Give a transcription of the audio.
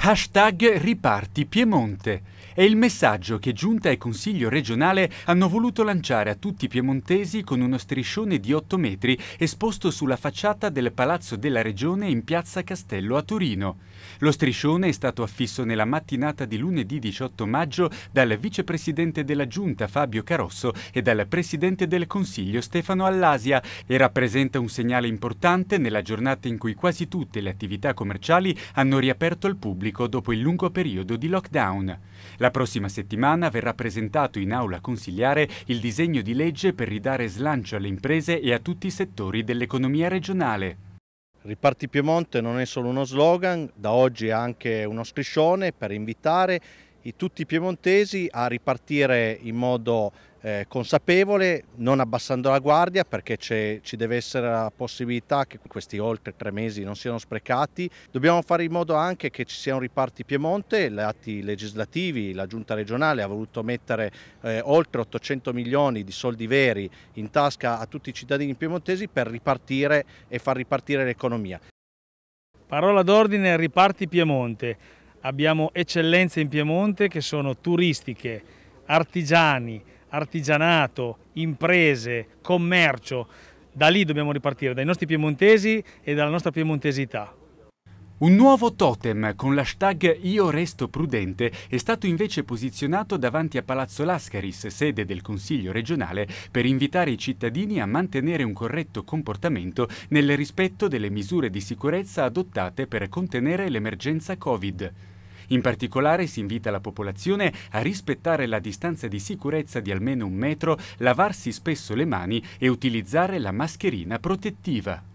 Hashtag Riparti Piemonte è il messaggio che Giunta e Consiglio regionale hanno voluto lanciare a tutti i piemontesi con uno striscione di 8 metri esposto sulla facciata del Palazzo della Regione in piazza Castello a Torino. Lo striscione è stato affisso nella mattinata di lunedì 18 maggio dal vicepresidente della Giunta Fabio Carosso e dal presidente del Consiglio Stefano Allasia e rappresenta un segnale importante nella giornata in cui quasi tutte le attività commerciali hanno riaperto al pubblico pubblico dopo il lungo periodo di lockdown. La prossima settimana verrà presentato in aula consigliare il disegno di legge per ridare slancio alle imprese e a tutti i settori dell'economia regionale. Riparti Piemonte non è solo uno slogan, da oggi è anche uno striscione per invitare tutti i piemontesi a ripartire in modo eh, consapevole, non abbassando la guardia perché ci deve essere la possibilità che questi oltre tre mesi non siano sprecati. Dobbiamo fare in modo anche che ci siano riparti Piemonte, gli atti legislativi, la giunta regionale ha voluto mettere eh, oltre 800 milioni di soldi veri in tasca a tutti i cittadini piemontesi per ripartire e far ripartire l'economia. Parola d'ordine riparti Piemonte. Abbiamo eccellenze in Piemonte che sono turistiche, artigiani, artigianato, imprese, commercio. Da lì dobbiamo ripartire, dai nostri piemontesi e dalla nostra piemontesità. Un nuovo totem con l'hashtag Io resto prudente è stato invece posizionato davanti a Palazzo Lascaris, sede del Consiglio regionale, per invitare i cittadini a mantenere un corretto comportamento nel rispetto delle misure di sicurezza adottate per contenere l'emergenza Covid. In particolare si invita la popolazione a rispettare la distanza di sicurezza di almeno un metro, lavarsi spesso le mani e utilizzare la mascherina protettiva.